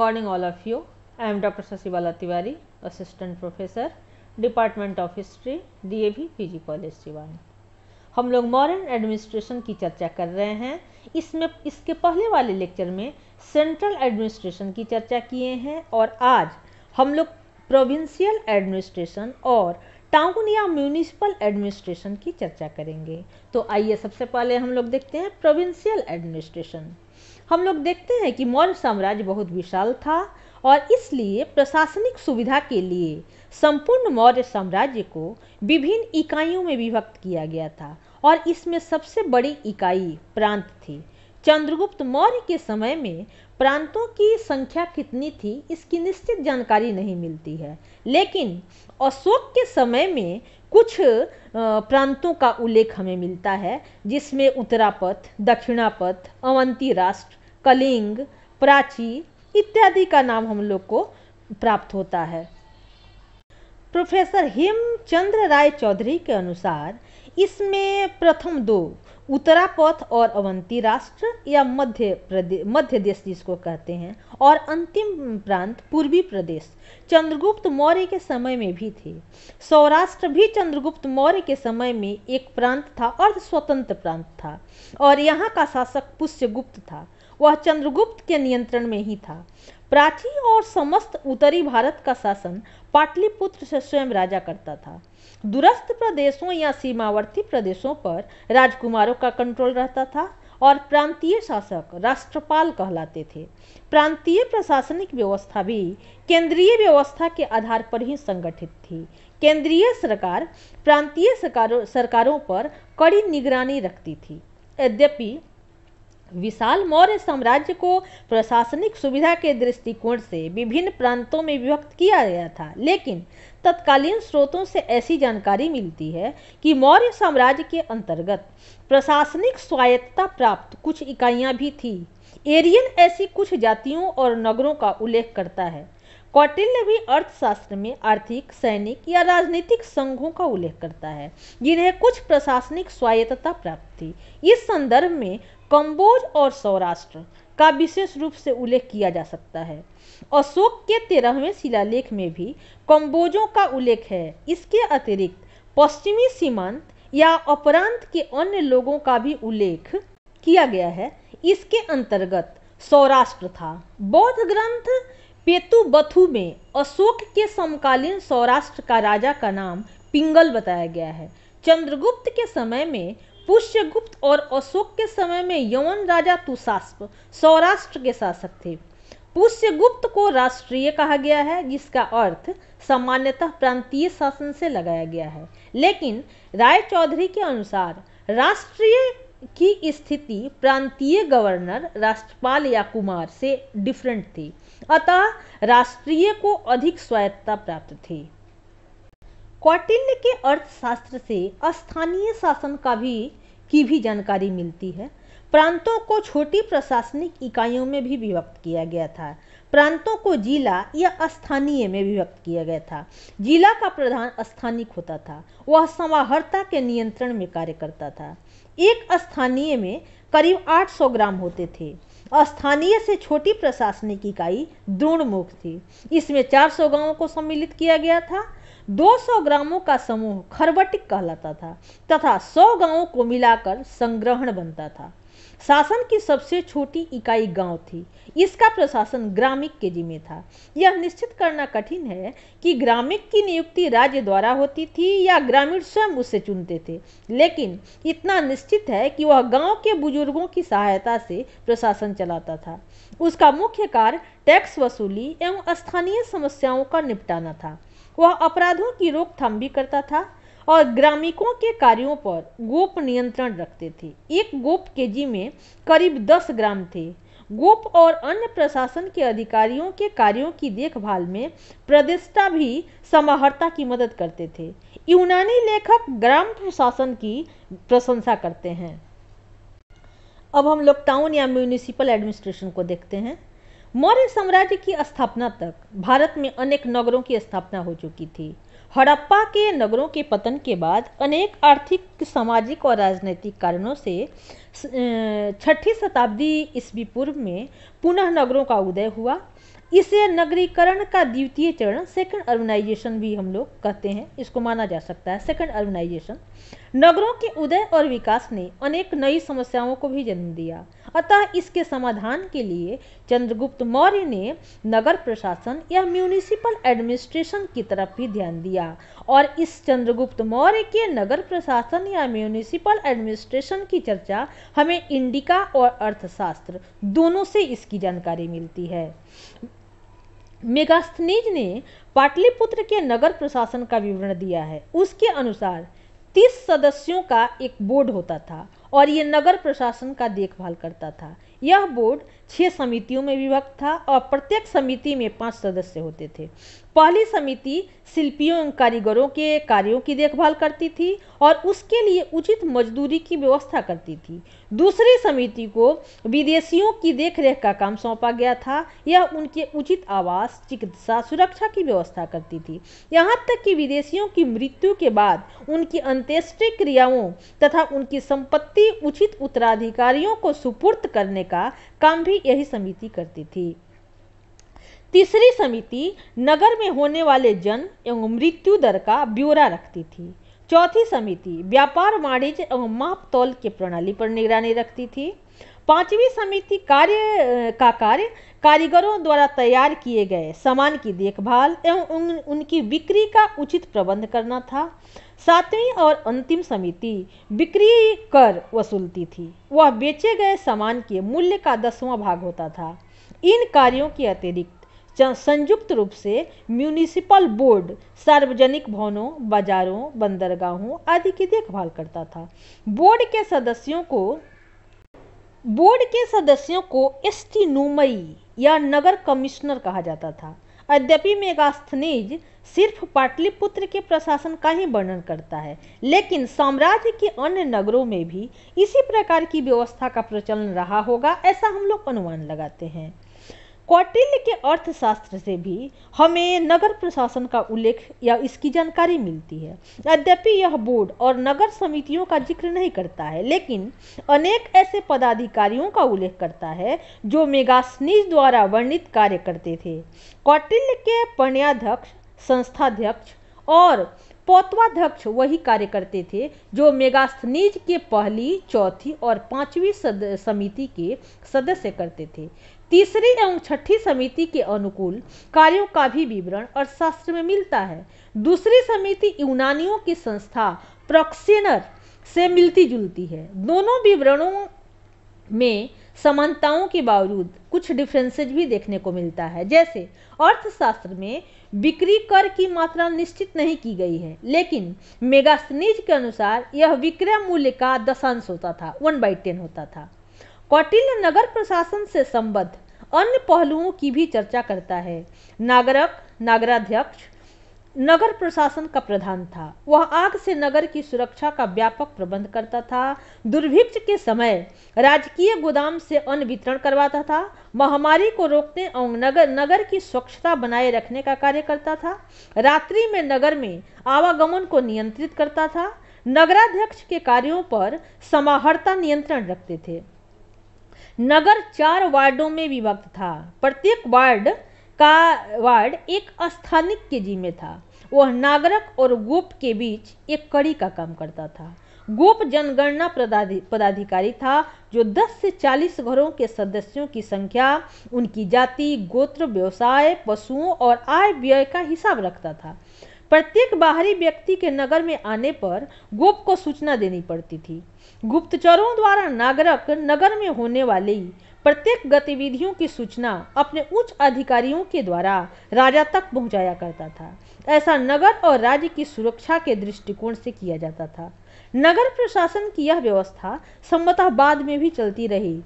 morning all of you. I am Dr. Sasibala Tiwari, Assistant Professor, Department of History, DAV PG college Siwan हम लोग modern administration की चर्चा कर रहे हैं इसमें इसके पहले वाले लेक्चर में सेंट्रल एडमिनिस्ट्रेशन की चर्चा किए हैं और आज हम लोग प्रोविंशियल एडमिनिस्ट्रेशन और टाउन या म्यूनिसिपल एडमिनिस्ट्रेशन की चर्चा करेंगे तो आइए सबसे पहले हम लोग देखते हैं प्रोविंशियल एडमिनिस्ट्रेशन हम लोग देखते हैं कि मौर्य साम्राज्य बहुत विशाल था और इसलिए प्रशासनिक सुविधा के लिए संपूर्ण मौर्य साम्राज्य को विभिन्न इकाइयों में विभक्त किया गया था और इसमें सबसे बड़ी इकाई प्रांत थी चंद्रगुप्त मौर्य के समय में प्रांतों की संख्या कितनी थी इसकी निश्चित जानकारी नहीं मिलती है लेकिन अशोक के समय में कुछ प्रांतों का उल्लेख हमें मिलता है जिसमें उत्तरापथ दक्षिणापथ अवंती राष्ट्र कलिंग प्राची इत्यादि का नाम हम लोग को प्राप्त होता है प्रोफेसर हेमचंद्र राय चौधरी के अनुसार इसमें प्रथम दो उत्तरापथ और अवंती राष्ट्र या मध्य प्रदेश मध्य देश जिसको कहते हैं और अंतिम प्रांत पूर्वी प्रदेश चंद्रगुप्त मौर्य के समय में भी थे सौराष्ट्र भी चंद्रगुप्त मौर्य के समय में एक प्रांत था अर्ध स्वतंत्र प्रांत था और यहाँ का शासक पुष्यगुप्त था वह चंद्रगुप्त के नियंत्रण में ही था प्राची और समस्त उत्तरी भारत का शासन पाटलिपुत्र से स्वयं राजा करता था दूरस्थ प्रदेशों या सीमावर्ती प्रदेशों पर राजकुमारों का कंट्रोल रहता था और प्रांतीय शासक राष्ट्रपाल कहलाते थे प्रांतीय प्रशासनिक व्यवस्था भी केंद्रीय व्यवस्था के आधार पर ही संगठित थी केंद्रीय सरकार प्रांतीय सरकारों सरकारों पर कड़ी निगरानी रखती थी यद्यपि विशाल मौर्य साम्राज्य को प्रशासनिक सुविधा के दृष्टिकोण से विभिन्न प्रांतों में विभक्त किया गया था लेकिन तत्कालीन स्रोतों से ऐसी जानकारी मिलती है कि मौर्य साम्राज्य के अंतर्गत प्रशासनिक स्वायत्तता प्राप्त कुछ इकाइयां भी थी एरियन ऐसी कुछ जातियों और नगरों का उल्लेख करता है कौटिल्य भी अर्थशास्त्र में आर्थिक सैनिक या राजनीतिक संघों का उल्लेख करता है जिन्हें कुछ प्रशासनिक स्वायत्तता प्राप्त थी इस संदर्भ में कंबोज और सौराष्ट्र का विशेष रूप से उल्लेख किया जा सकता है अशोक के तेरहवें शिलालेख में भी कंबोजों का उल्लेख है इसके अतिरिक्त पश्चिमी सीमांत या अपरांत के अन्य लोगों का भी उल्लेख किया गया है इसके अंतर्गत सौराष्ट्र था बौद्ध ग्रंथ पेतु बथु में अशोक के समकालीन सौराष्ट्र का राजा का नाम पिंगल बताया गया है चंद्रगुप्त के समय में पुष्यगुप्त और अशोक के समय में यवन राजा तुषास्प सौराष्ट्र के शासक थे पुष्यगुप्त को राष्ट्रीय कहा गया है जिसका अर्थ सामान्यतः प्रांतीय शासन से लगाया गया है लेकिन राय चौधरी के अनुसार राष्ट्रीय की स्थिति प्रांतीय गवर्नर राष्ट्रपाल या कुमार से डिफरेंट थी अतः राष्ट्रीय को अधिक स्वायत्ता प्राप्त थी कौटिल्य के अर्थशास्त्र से स्थानीय शासन का भी की भी जानकारी मिलती है प्रांतों को छोटी प्रशासनिक इकाइयों में भी विभक्त किया गया था प्रांतों को जिला या स्थानीय में विभक्त किया गया था जिला का प्रधान स्थानिक होता था वह समाहर्ता के नियंत्रण में कार्य करता था एक स्थानीय में करीब 800 ग्राम होते थे स्थानीय से छोटी प्रशासनिक इकाई द्रोणमुख थी इसमें 400 गांवों को सम्मिलित किया गया था 200 ग्रामों का समूह खरबटिक कहलाता था तथा 100 गांवों को मिलाकर संग्रहण बनता था शासन की सबसे छोटी इकाई गांव थी इसका प्रशासन ग्रामिक के जिम्मे था यह निश्चित करना कठिन है कि ग्रामिक की नियुक्ति राज्य द्वारा होती थी या ग्रामीण स्वयं उसे चुनते थे लेकिन इतना निश्चित है कि वह गांव के बुजुर्गों की सहायता से प्रशासन चलाता था उसका मुख्य कार्य टैक्स वसूली एवं स्थानीय समस्याओं का निपटाना था वह अपराधों की रोकथाम भी करता था और ग्रामीणों के कार्यों पर गोप नियंत्रण रखते थे एक गोप केजी में करीब दस ग्राम थे गोप और अन्य प्रशासन के अधिकारियों के कार्यों की देखभाल में प्रदेष्टा भी समाहर्ता की मदद करते थे यूनानी लेखक ग्राम प्रशासन की प्रशंसा करते हैं अब हम लोग टाउन या म्यूनिसिपल एडमिनिस्ट्रेशन को देखते हैं मौर्य साम्राज्य की स्थापना तक भारत में अनेक नगरों की स्थापना हो चुकी थी हड़प्पा के नगरों के पतन के बाद अनेक आर्थिक सामाजिक और राजनीतिक कारणों से छठी शताब्दी ईस्वी पूर्व में पुनः नगरों का उदय हुआ इसे नगरीकरण का द्वितीय चरण सेकंड अर्बनाइजेशन भी हम लोग कहते हैं इसको माना जा सकता है सेकंड अर्बनाइजेशन नगरों के उदय और विकास ने अनेक नई समस्याओं को भी जन्म दिया अतः इसके समाधान के लिए चंद्रगुप्त मौर्य ने नगर प्रशासन या म्यूनिसिपल एडमिनिस्ट्रेशन की तरफ भी ध्यान दिया और इस चंद्रगुप्त मौर्य के नगर प्रशासन या म्यूनिसिपल एडमिनिस्ट्रेशन की चर्चा हमें इंडिका और अर्थशास्त्र दोनों से इसकी जानकारी मिलती है मेगास्थनीज ने पाटलिपुत्र के नगर प्रशासन का विवरण दिया है उसके अनुसार तीस सदस्यों का एक बोर्ड होता था और ये नगर प्रशासन का देखभाल करता था यह बोर्ड छह समितियों में विभक्त था और प्रत्येक समिति में पांच सदस्य होते थे पहली समिति शिल्पियों एवं कारीगरों के कार्यों की देखभाल करती थी और उसके लिए उचित मजदूरी की व्यवस्था करती थी दूसरी समिति को विदेशियों की देखरेख का काम सौंपा गया था यह उनके उचित आवास चिकित्सा सुरक्षा की व्यवस्था करती थी यहाँ तक कि विदेशियों की मृत्यु के बाद उनकी अंत्येष्ट क्रियाओं तथा उनकी संपत्ति उचित उत्तराधिकारियों को सुपुर्द करने का काम भी यही समिति करती थी तीसरी समिति नगर में होने वाले जन्म एवं मृत्यु दर का ब्यौरा रखती थी चौथी समिति व्यापार वाणिज्य एवं माप तौल के प्रणाली पर निगरानी रखती थी पांचवी समिति कार्य का कार्य कारीगरों द्वारा तैयार किए गए सामान की देखभाल एवं उन, उनकी बिक्री का उचित प्रबंध करना था सातवीं और अंतिम समिति बिक्री कर वसूलती थी वह बेचे गए सामान के मूल्य का दसवां भाग होता था इन कार्यों के अतिरिक्त संयुक्त रूप से म्यूनिसिपल बोर्ड सार्वजनिक भवनों बाजारों बंदरगाहों आदि की देखभाल करता था बोर्ड के सदस्यों को बोर्ड के सदस्यों को एस्टिनुमई या नगर कमिश्नर कहा जाता था यद्यपि मेगास्थनीज सिर्फ पाटलिपुत्र के प्रशासन का ही वर्णन करता है लेकिन साम्राज्य के अन्य नगरों में भी इसी प्रकार की व्यवस्था का प्रचलन रहा होगा ऐसा हम लोग अनुमान लगाते हैं कौटिल्य के अर्थशास्त्र से भी हमें नगर प्रशासन का उल्लेख या इसकी जानकारी मिलती है यद्यपि यह बोर्ड और नगर समितियों का जिक्र नहीं करता है लेकिन अनेक ऐसे पदाधिकारियों का उल्लेख करता है जो मेगास्नीज द्वारा वर्णित कार्य करते थे कौटिल्य के पर्ण्याध्यक्ष संस्थाध्यक्ष और पौतवाध्यक्ष वही कार्य करते थे जो मेगास्थनीज के पहली चौथी और पांचवी समिति के सदस्य करते थे तीसरी एवं छठी समिति के अनुकूल कार्यों का भी विवरण अर्थशास्त्र में मिलता है दूसरी समिति यूनानियों की संस्था प्रोक्सेनर से मिलती जुलती है दोनों विवरणों में समानताओं के बावजूद कुछ डिफरेंसेज भी देखने को मिलता है जैसे अर्थशास्त्र में बिक्री कर की मात्रा निश्चित नहीं की गई है लेकिन मेगास्नीज के अनुसार यह विक्रय मूल्य का दशांश होता था वन बाई टेन होता था कौटिल्य नगर प्रशासन से संबद्ध अन्य पहलुओं की भी चर्चा करता है नागरक नागराध्यक्ष नगर प्रशासन का प्रधान था वह आग से नगर की सुरक्षा का व्यापक प्रबंध करता था दुर्भिक्ष के समय राजकीय गोदाम से अन्न वितरण करवाता था महामारी को रोकने और नगर नगर की स्वच्छता बनाए रखने का कार्य करता था रात्रि में नगर में आवागमन को नियंत्रित करता था नगराध्यक्ष के कार्यों पर समाहर्ता नियंत्रण रखते थे नगर चार वार्डों में विभक्त था प्रत्येक वार्ड का वार्ड एक स्थानिक के जिम्मे था वह नागरक और गोप के बीच एक कड़ी का काम करता था गोप जनगणना पदाधिकारी था जो 10 से 40 घरों के सदस्यों की संख्या उनकी जाति गोत्र व्यवसाय पशुओं और आय व्यय का हिसाब रखता था प्रत्येक बाहरी व्यक्ति के नगर में आने पर गुप्त को सूचना देनी पड़ती थी गुप्तचरों द्वारा नागरक नगर में होने वाली प्रत्येक गतिविधियों की सूचना अपने उच्च अधिकारियों के द्वारा राजा तक पहुंचाया करता था ऐसा नगर और राज्य की सुरक्षा के दृष्टिकोण से किया जाता था नगर प्रशासन की यह व्यवस्था संभवतः बाद में भी चलती रही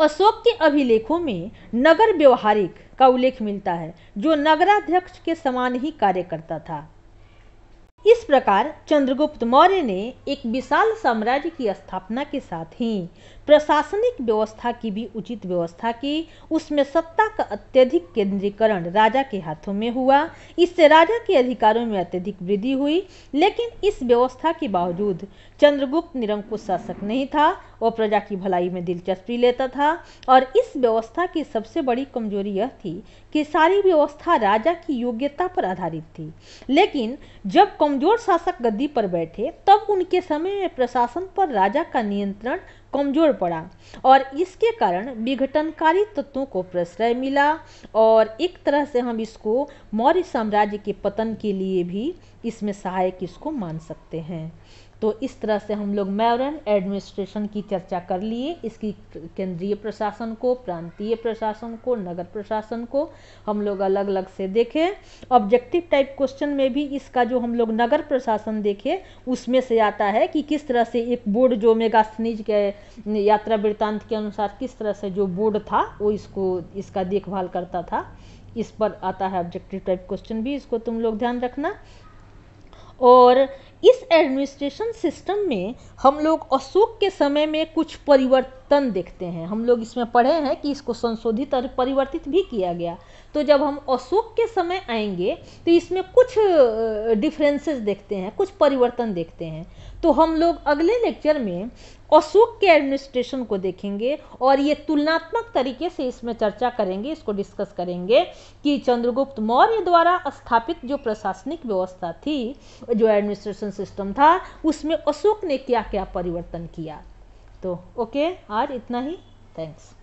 अशोक के अभिलेखों में नगर व्यवहारिक का उल्लेख मिलता है जो नगराध्यक्ष के समान ही कार्य करता था इस प्रकार चंद्रगुप्त मौर्य ने एक विशाल साम्राज्य की स्थापना के साथ ही प्रशासनिक व्यवस्था की भी उचित व्यवस्था की उसमें सत्ता का अत्यधिक केंद्रीकरण राजा के हाथों में हुआ इससे राजा के अधिकारों में अत्यधिक वृद्धि हुई लेकिन इस व्यवस्था के बावजूद चंद्रगुप्त निरंकुश शासक नहीं था वह प्रजा की भलाई में दिलचस्पी लेता था और इस व्यवस्था की सबसे बड़ी कमजोरी यह थी कि सारी व्यवस्था राजा की योग्यता पर आधारित थी लेकिन जब कमजोर शासक गद्दी पर बैठे तब उनके समय में प्रशासन पर राजा का नियंत्रण कमज़ोर पड़ा और इसके कारण विघटनकारी तत्वों को प्रश्रय मिला और एक तरह से हम इसको मौर्य साम्राज्य के पतन के लिए भी इसमें सहायक इसको मान सकते हैं तो इस तरह से हम लोग मैरन एडमिनिस्ट्रेशन की चर्चा कर लिए इसकी केंद्रीय प्रशासन को प्रांतीय प्रशासन को नगर प्रशासन को हम लोग अलग अलग से देखें ऑब्जेक्टिव टाइप क्वेश्चन में भी इसका जो हम लोग नगर प्रशासन देखे उसमें से आता है कि किस तरह से एक बोर्ड जो मेगास्थनीज के यात्रा वृत्तांत के अनुसार किस तरह से जो बोर्ड था वो इसको इसका देखभाल करता था इस पर आता है ऑब्जेक्टिव टाइप क्वेश्चन भी इसको तुम लोग ध्यान रखना और इस एडमिनिस्ट्रेशन सिस्टम में हम लोग अशोक के समय में कुछ परिवर्तन देखते हैं हम लोग इसमें पढ़े हैं कि इसको संशोधित और परिवर्तित भी किया गया तो जब हम अशोक के समय आएंगे तो इसमें कुछ डिफरेंसेस देखते हैं कुछ परिवर्तन देखते हैं तो हम लोग अगले लेक्चर में अशोक के एडमिनिस्ट्रेशन को देखेंगे और ये तुलनात्मक तरीके से इसमें चर्चा करेंगे इसको डिस्कस करेंगे कि चंद्रगुप्त मौर्य द्वारा स्थापित जो प्रशासनिक व्यवस्था थी जो एडमिनिस्ट्रेशन सिस्टम था उसमें अशोक ने क्या क्या परिवर्तन किया तो ओके आज इतना ही थैंक्स